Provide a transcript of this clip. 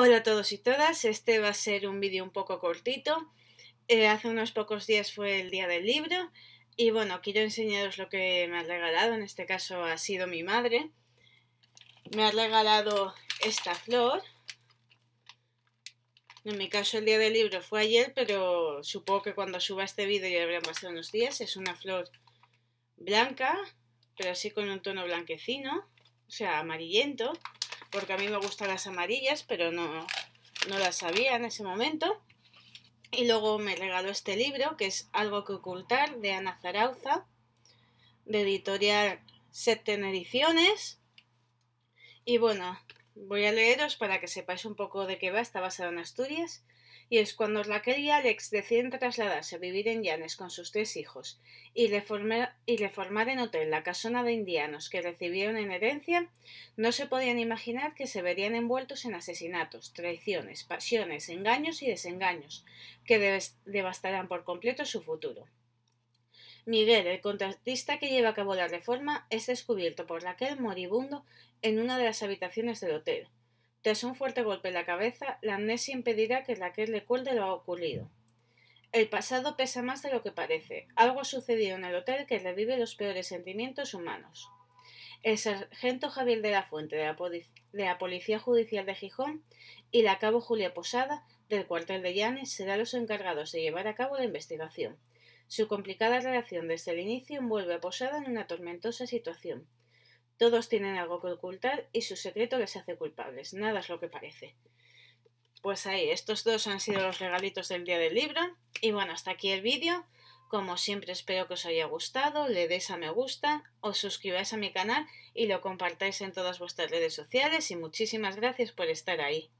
Hola a todos y todas, este va a ser un vídeo un poco cortito. Eh, hace unos pocos días fue el día del libro y bueno, quiero enseñaros lo que me ha regalado, en este caso ha sido mi madre. Me ha regalado esta flor. En mi caso el día del libro fue ayer, pero supongo que cuando suba este vídeo ya habrán pasado unos días. Es una flor blanca, pero así con un tono blanquecino, o sea, amarillento porque a mí me gustan las amarillas, pero no, no las sabía en ese momento. Y luego me regaló este libro, que es Algo que ocultar, de Ana Zarauza, de editorial Septen Ediciones. Y bueno, voy a leeros para que sepáis un poco de qué va. Está basado en Asturias y es cuando Raquel y Alex deciden trasladarse a vivir en Llanes con sus tres hijos y reformar, y reformar en hotel la casona de indianos que recibieron en herencia, no se podían imaginar que se verían envueltos en asesinatos, traiciones, pasiones, engaños y desengaños que devastarán por completo su futuro. Miguel, el contratista que lleva a cabo la reforma, es descubierto por Raquel moribundo en una de las habitaciones del hotel tras un fuerte golpe en la cabeza, la amnesia impedirá que Raquel recuerde lo ocurrido. El pasado pesa más de lo que parece. Algo ha sucedido en el hotel que revive los peores sentimientos humanos. El sargento Javier de la Fuente de la, de la Policía Judicial de Gijón y la cabo Julia Posada del cuartel de Llanes serán los encargados de llevar a cabo la investigación. Su complicada relación desde el inicio envuelve a Posada en una tormentosa situación. Todos tienen algo que ocultar y su secreto les hace culpables. Nada es lo que parece. Pues ahí, estos dos han sido los regalitos del día del libro. Y bueno, hasta aquí el vídeo. Como siempre espero que os haya gustado, le deis a me gusta, os suscribáis a mi canal y lo compartáis en todas vuestras redes sociales y muchísimas gracias por estar ahí.